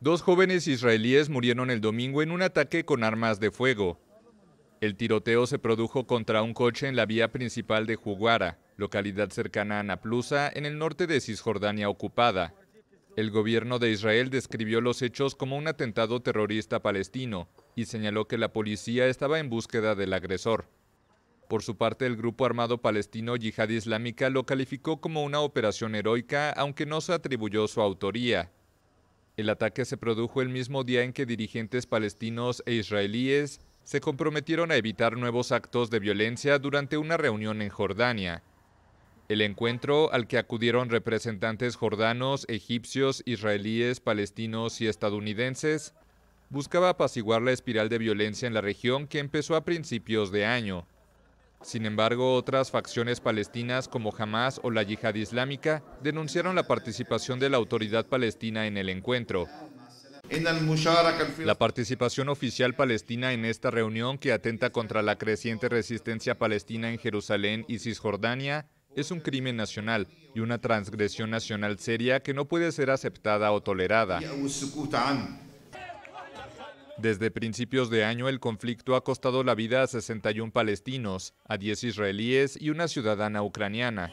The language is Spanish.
Dos jóvenes israelíes murieron el domingo en un ataque con armas de fuego. El tiroteo se produjo contra un coche en la vía principal de Juguara, localidad cercana a Naplusa, en el norte de Cisjordania ocupada. El gobierno de Israel describió los hechos como un atentado terrorista palestino y señaló que la policía estaba en búsqueda del agresor. Por su parte, el grupo armado palestino Yihad Islámica lo calificó como una operación heroica, aunque no se atribuyó su autoría. El ataque se produjo el mismo día en que dirigentes palestinos e israelíes se comprometieron a evitar nuevos actos de violencia durante una reunión en Jordania. El encuentro, al que acudieron representantes jordanos, egipcios, israelíes, palestinos y estadounidenses, buscaba apaciguar la espiral de violencia en la región que empezó a principios de año. Sin embargo, otras facciones palestinas como Hamas o la Yihad Islámica denunciaron la participación de la autoridad palestina en el encuentro. La participación oficial palestina en esta reunión que atenta contra la creciente resistencia palestina en Jerusalén y Cisjordania es un crimen nacional y una transgresión nacional seria que no puede ser aceptada o tolerada. Desde principios de año el conflicto ha costado la vida a 61 palestinos, a 10 israelíes y una ciudadana ucraniana.